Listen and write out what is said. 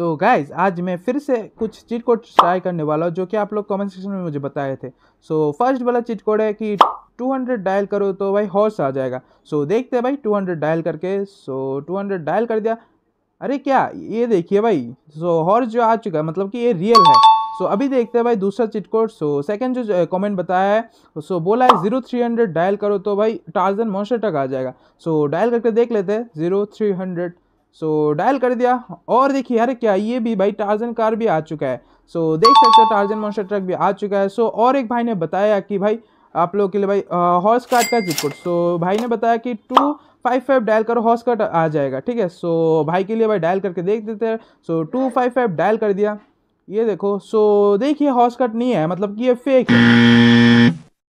तो गाइज आज मैं फिर से कुछ चीट कोड ट्राई करने वाला हूँ जो कि आप लोग कमेंट सेक्शन में मुझे बताए थे सो so, फर्स्ट वाला चीट कोड है कि 200 डायल करो तो भाई हॉर्स आ जाएगा सो so, देखते हैं भाई 200 डायल करके सो so, 200 डायल कर दिया अरे क्या ये देखिए भाई सो so, हॉर्स जो आ चुका है मतलब कि ये रियल है सो so, अभी देखते हैं भाई दूसरा चिटकोड सो सेकेंड सेकंड जो कमेंट बताया है सो so, बोला है जीरो थ्री हंड्रेड डायल करो तो भाई टार्जन मोशर टक आ जाएगा सो so, डायल करके देख लेते हैं zero three hundred so dial कर दिया और देखिए यार क्या ये भी भाई टार्जन कार भी आ चुका है सो देख सकते हो टार्जन मोस्टर ट्रक भी आ चुका है सो और एक भाई ने बताया कि भाई आप लोग के लिए भाई हॉर्स कार्ड का जिप कोड सो भाई ने बताया कि टू फाइव फाइव डायल करो हॉर्स कार्ड आ जाएगा ठीक है सो भाई के लिए भाई डायल करके देख देते हैं so two five five dial कर दिया ये देखो सो देखिए हॉर्स कार्ड नहीं है मतलब कि ये फेक है